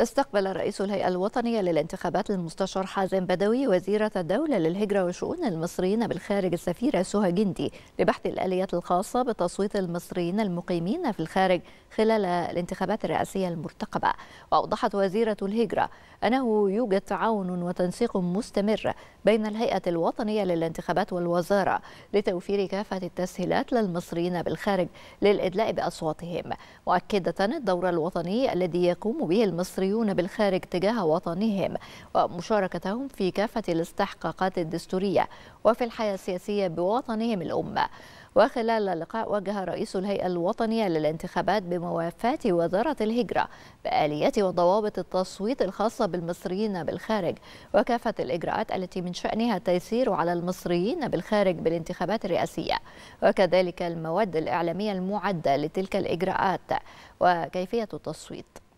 استقبل رئيس الهيئة الوطنية للانتخابات المستشار حازم بدوي وزيرة الدولة للهجرة وشؤون المصريين بالخارج السفيرة سهى جندي لبحث الآليات الخاصة بتصويت المصريين المقيمين في الخارج خلال الانتخابات الرئاسية المرتقبة وأوضحت وزيرة الهجرة أنه يوجد تعاون وتنسيق مستمر بين الهيئة الوطنية للانتخابات والوزارة لتوفير كافة التسهيلات للمصريين بالخارج للإدلاء بأصواتهم مؤكدة الدور الوطني الذي يقوم به المصري المصريون بالخارج تجاه وطنهم ومشاركتهم في كافة الاستحقاقات الدستورية وفي الحياة السياسية بوطنهم الأمة وخلال اللقاء وجه رئيس الهيئة الوطنية للانتخابات بموافاة وزارة الهجرة بآليات وضوابط التصويت الخاصة بالمصريين بالخارج وكافة الإجراءات التي من شأنها التيسير على المصريين بالخارج بالانتخابات الرئاسية وكذلك المواد الإعلامية المعدة لتلك الإجراءات وكيفية التصويت